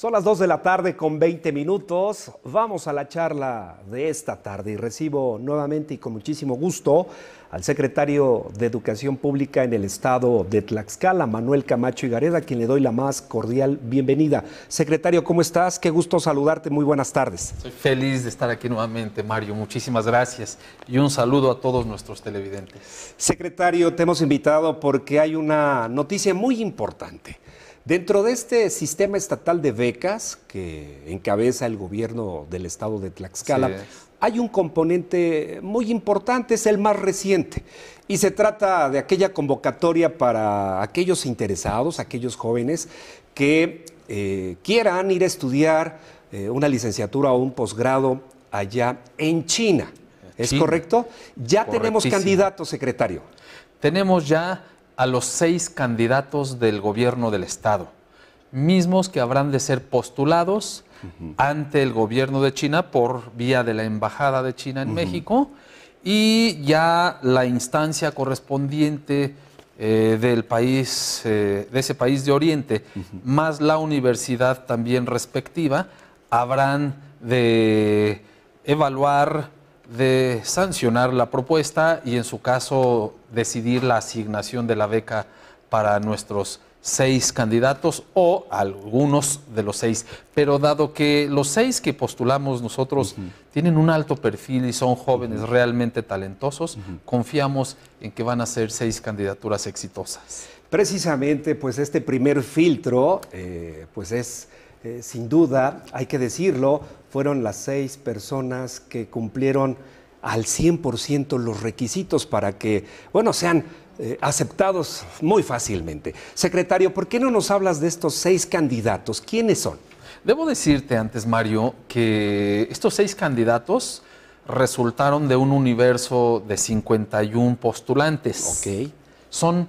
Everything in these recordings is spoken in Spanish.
Son las 2 de la tarde con 20 minutos. Vamos a la charla de esta tarde y recibo nuevamente y con muchísimo gusto al secretario de Educación Pública en el estado de Tlaxcala, Manuel Camacho Igareda, a quien le doy la más cordial bienvenida. Secretario, ¿cómo estás? Qué gusto saludarte. Muy buenas tardes. Soy feliz de estar aquí nuevamente, Mario. Muchísimas gracias y un saludo a todos nuestros televidentes. Secretario, te hemos invitado porque hay una noticia muy importante Dentro de este sistema estatal de becas que encabeza el gobierno del estado de Tlaxcala, hay un componente muy importante, es el más reciente, y se trata de aquella convocatoria para aquellos interesados, aquellos jóvenes que eh, quieran ir a estudiar eh, una licenciatura o un posgrado allá en China. ¿Es correcto? Ya tenemos candidatos, secretario. Tenemos ya a los seis candidatos del gobierno del Estado, mismos que habrán de ser postulados ante el gobierno de China por vía de la Embajada de China en México y ya la instancia correspondiente eh, del país, eh, de ese país de Oriente, más la universidad también respectiva, habrán de evaluar de sancionar la propuesta y en su caso decidir la asignación de la beca para nuestros seis candidatos o algunos de los seis. Pero dado que los seis que postulamos nosotros tienen un alto perfil y son jóvenes realmente talentosos, confiamos en que van a ser seis candidaturas exitosas. Precisamente, pues este primer filtro, eh, pues es eh, sin duda, hay que decirlo, fueron las seis personas que cumplieron al 100% los requisitos para que, bueno, sean eh, aceptados muy fácilmente. Secretario, ¿por qué no nos hablas de estos seis candidatos? ¿Quiénes son? Debo decirte antes, Mario, que estos seis candidatos resultaron de un universo de 51 postulantes. Ok. Son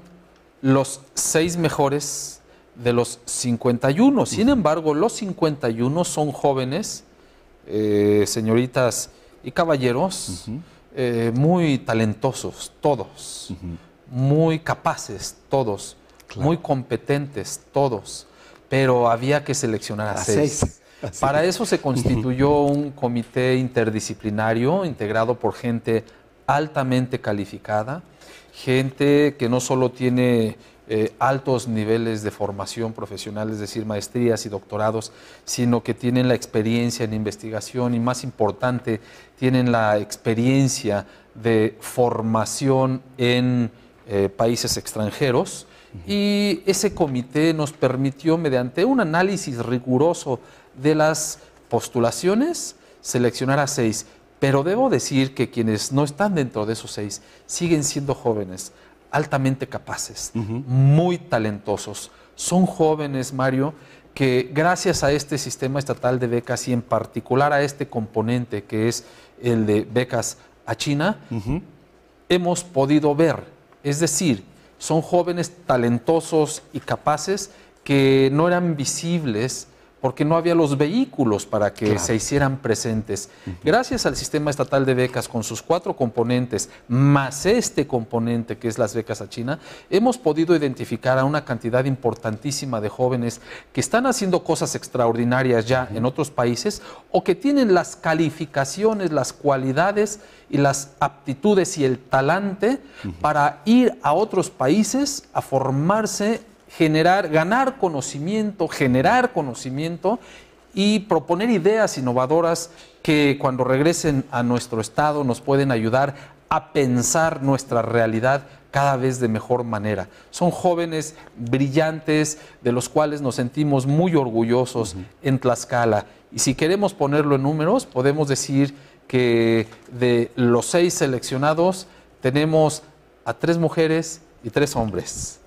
los seis mejores de los 51. Sin embargo, los 51 son jóvenes, eh, señoritas y caballeros, eh, muy talentosos, todos, muy capaces, todos, muy competentes, todos, pero había que seleccionar a, seis. seis. Para eso se constituyó un comité interdisciplinario integrado por gente altamente calificada, gente que no solo tiene eh, altos niveles de formación profesional, es decir, maestrías y doctorados, sino que tienen la experiencia en investigación y, más importante, tienen la experiencia de formación en eh, países extranjeros. Y ese comité nos permitió, mediante un análisis riguroso de las postulaciones, seleccionar a seis. Pero debo decir que quienes no están dentro de esos seis siguen siendo jóvenes, altamente capaces, muy talentosos. Son jóvenes, Mario, que gracias a este sistema estatal de becas y en particular a este componente que es el de becas a China, hemos podido ver. Es decir, son jóvenes talentosos y capaces que no eran visibles porque no había los vehículos para que se hicieran presentes. Gracias al sistema estatal de becas con sus cuatro componentes, más este componente que es las becas a China, hemos podido identificar a una cantidad importantísima de jóvenes que están haciendo cosas extraordinarias ya en otros países o que tienen las calificaciones, las cualidades y las aptitudes y el talante para ir a otros países a formarse, generar, ganar conocimiento, generar conocimiento y proponer ideas innovadoras que cuando regresen a nuestro estado nos pueden ayudar a pensar nuestra realidad cada vez de mejor manera. Son jóvenes brillantes de los cuales nos sentimos muy orgullosos en Tlaxcala. Y si queremos ponerlo en números, podemos decir que de los seis seleccionados tenemos a tres mujeres y tres hombres.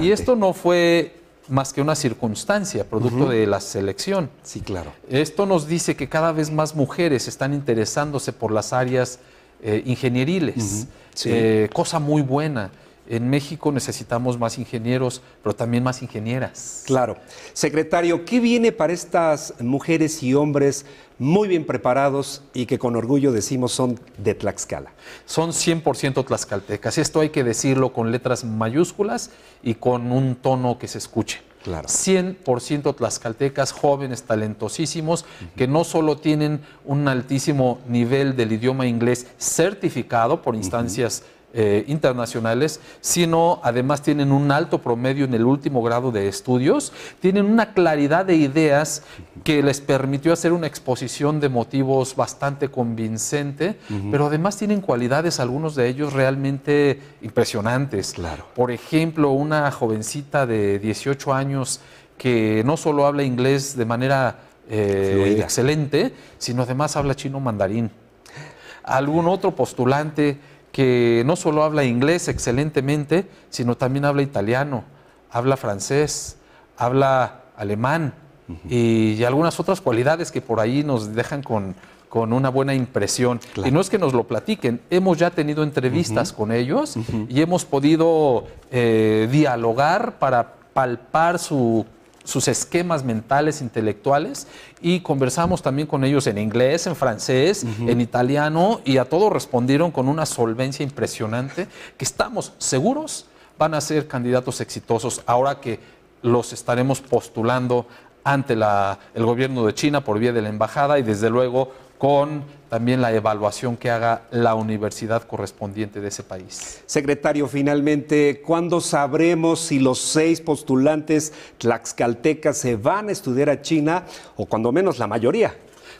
Y esto no fue más que una circunstancia, producto de la selección. Sí, claro. Esto nos dice que cada vez más mujeres están interesándose por las áreas eh, ingenieriles, eh, cosa muy buena. En México necesitamos más ingenieros, pero también más ingenieras. Claro. Secretario, ¿qué viene para estas mujeres y hombres muy bien preparados y que con orgullo decimos son de Tlaxcala? Son 100% tlaxcaltecas. Esto hay que decirlo con letras mayúsculas y con un tono que se escuche. Claro. 100% tlaxcaltecas, jóvenes talentosísimos, que no solo tienen un altísimo nivel del idioma inglés certificado por instancias eh, internacionales, sino además tienen un alto promedio en el último grado de estudios, tienen una claridad de ideas que les permitió hacer una exposición de motivos bastante convincente, pero además tienen cualidades, algunos de ellos realmente impresionantes. Claro. Por ejemplo, una jovencita de 18 años que no solo habla inglés de manera eh, excelente, sino además habla chino mandarín. Algún otro postulante que no solo habla inglés excelentemente, sino también habla italiano, habla francés, habla alemán y, algunas otras cualidades que por ahí nos dejan con, con una buena impresión. Y no es que nos lo platiquen, hemos ya tenido entrevistas con ellos y hemos podido eh, dialogar para palpar su sus esquemas mentales, intelectuales, y conversamos también con ellos en inglés, en francés, en italiano, y a todos respondieron con una solvencia impresionante, que estamos seguros van a ser candidatos exitosos ahora que los estaremos postulando ante el gobierno de China por vía de la embajada y desde luego con también la evaluación que haga la universidad correspondiente de ese país. Secretario, finalmente, ¿cuándo sabremos si los seis postulantes tlaxcaltecas se van a estudiar a China o cuando menos la mayoría?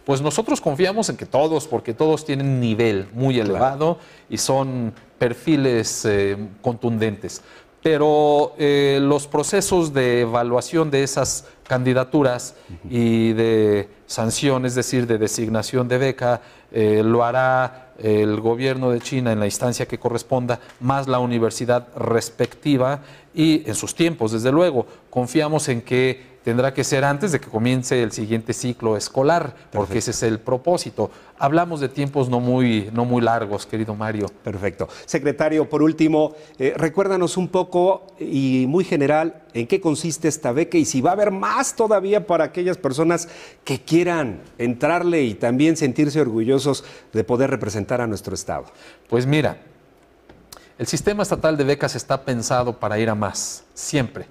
Pues nosotros confiamos en que todos, porque todos tienen un nivel muy elevado y son perfiles eh, contundentes pero eh, los procesos de evaluación de esas candidaturas y de sanción, es decir, de designación de beca, eh, lo hará el gobierno de China en la instancia que corresponda, más la universidad respectiva y en sus tiempos, desde luego. Confiamos en que tendrá que ser antes de que comience el siguiente ciclo escolar, porque ese es el propósito. Hablamos de tiempos no muy, no muy largos, querido Mario. Perfecto. Secretario, por último, eh, recuérdanos un poco y muy general en qué consiste esta beca y si va a haber más todavía para aquellas personas que quieran entrarle y también sentirse orgullosos de poder representar a nuestro Estado? Pues mira, el sistema estatal de becas está pensado para ir a más, siempre.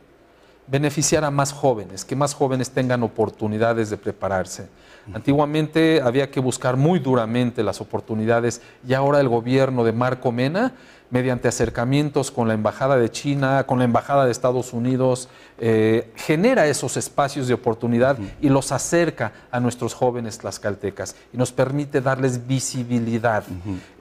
Beneficiar a más jóvenes, que más jóvenes tengan oportunidades de prepararse. Antiguamente había que buscar muy duramente las oportunidades y ahora el gobierno de Marco Mena mediante acercamientos con la Embajada de China, con la Embajada de Estados Unidos, eh, genera esos espacios de oportunidad y los acerca a nuestros jóvenes tlaxcaltecas y nos permite darles visibilidad.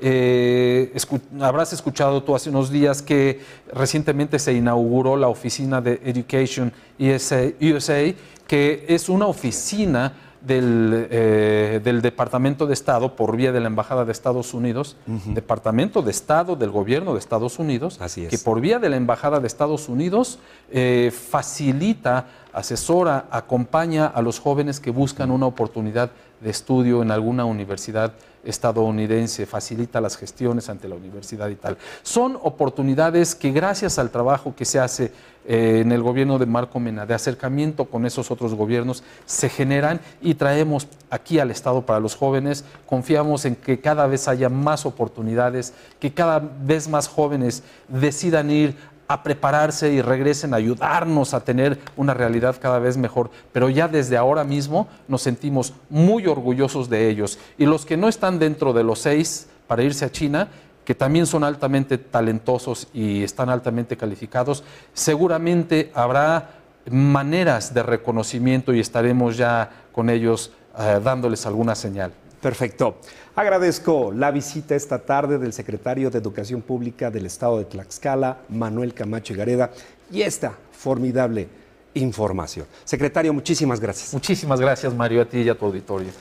Eh, habrás escuchado tú hace unos días que recientemente se inauguró la oficina de Education USA que es una oficina eh, del, Departamento de Estado por vía de la Embajada de Estados Unidos, Departamento de Estado del Gobierno de Estados Unidos, que por vía de la Embajada de Estados Unidos eh, facilita, asesora, acompaña a los jóvenes que buscan una oportunidad de estudio en alguna universidad estadounidense, facilita las gestiones ante la universidad y tal. Son oportunidades que gracias al trabajo que se hace eh, en el gobierno de Marco Mena, de acercamiento con esos otros gobiernos, se generan y traemos aquí al Estado para los jóvenes. Confiamos en que cada vez haya más oportunidades, que cada vez más jóvenes decidan ir a prepararse y regresen a ayudarnos a tener una realidad cada vez mejor. Pero ya desde ahora mismo nos sentimos muy orgullosos de ellos. Y los que no están dentro de los seis para irse a China, que también son altamente talentosos y están altamente calificados, seguramente habrá maneras de reconocimiento y estaremos ya con ellos eh, dándoles alguna señal. Perfecto. Agradezco la visita esta tarde del secretario de Educación Pública del Estado de Tlaxcala, Manuel Camacho Gareda, y esta formidable información. Secretario, muchísimas gracias. Muchísimas gracias, Mario, a ti y a tu auditorio.